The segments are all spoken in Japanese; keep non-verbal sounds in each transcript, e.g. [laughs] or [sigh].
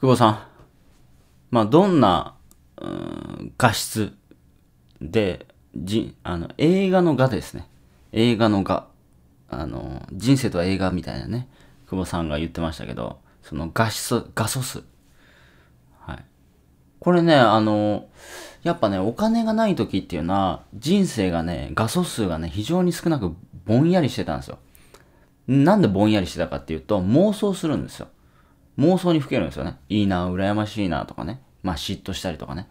久保さん、まあ、どんな、うん、画質で、じあの映画の画ですね。映画の画。あの、人生とは映画みたいなね、久保さんが言ってましたけど、その画質、画素数。はい。これね、あの、やっぱね、お金がない時っていうのは、人生がね、画素数がね、非常に少なくぼんやりしてたんですよ。なんでぼんやりしてたかっていうと、妄想するんですよ。妄想にふけるんですよね。いいな、羨ましいなとかね。まあ嫉妬したりとかね。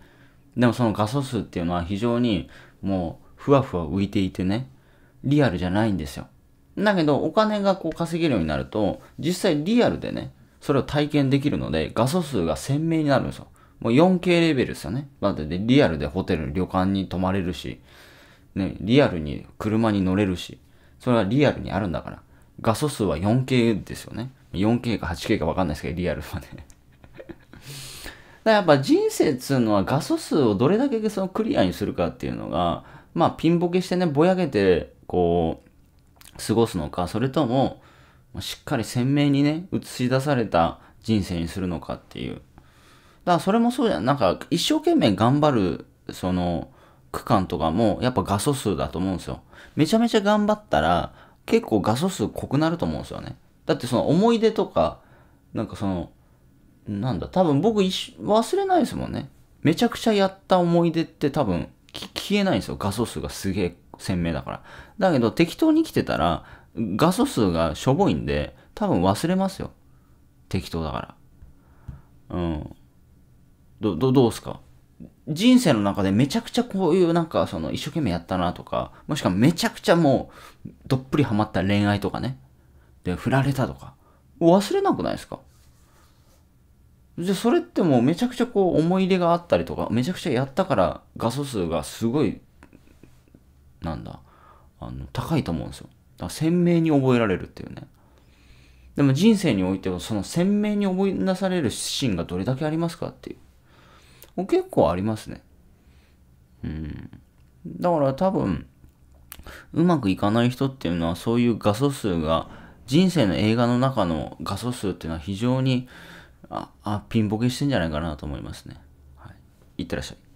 でもその画素数っていうのは非常にもうふわふわ浮いていてね、リアルじゃないんですよ。だけどお金がこう稼げるようになると、実際リアルでね、それを体験できるので画素数が鮮明になるんですよ。もう 4K レベルですよね。だってでリアルでホテル、旅館に泊まれるし、ね、リアルに車に乗れるし、それはリアルにあるんだから。画素数は 4K ですよね。4K か 8K か分かんないですけど、リアルはね [laughs] だやっぱ人生っつうのは画素数をどれだけそのクリアにするかっていうのが、まあピンボケしてね、ぼやけて、こう、過ごすのか、それとも、しっかり鮮明にね、映し出された人生にするのかっていう。だからそれもそうじゃん。なんか一生懸命頑張る、その、区間とかも、やっぱ画素数だと思うんですよ。めちゃめちゃ頑張ったら、結構画素数濃くなると思うんですよね。だってその思い出とか、なんかその、なんだ、多分僕忘れないですもんね。めちゃくちゃやった思い出って多分消えないんですよ。画素数がすげえ鮮明だから。だけど適当に来てたら画素数がしょぼいんで多分忘れますよ。適当だから。うん。ど、ど、どうすか人生の中でめちゃくちゃこういうなんかその一生懸命やったなとか、もしくはめちゃくちゃもうどっぷりハマった恋愛とかね。で振られたとか忘れなくないですかじゃそれってもうめちゃくちゃこう思い入れがあったりとかめちゃくちゃやったから画素数がすごいなんだあの高いと思うんですよだから鮮明に覚えられるっていうねでも人生においてはその鮮明に思い出されるシーンがどれだけありますかっていう結構ありますねうんだから多分うまくいかない人っていうのはそういう画素数が人生の映画の中の画素数っていうのは非常にああピンボケしてんじゃないかなと思いますね。はい、いってらっしゃい。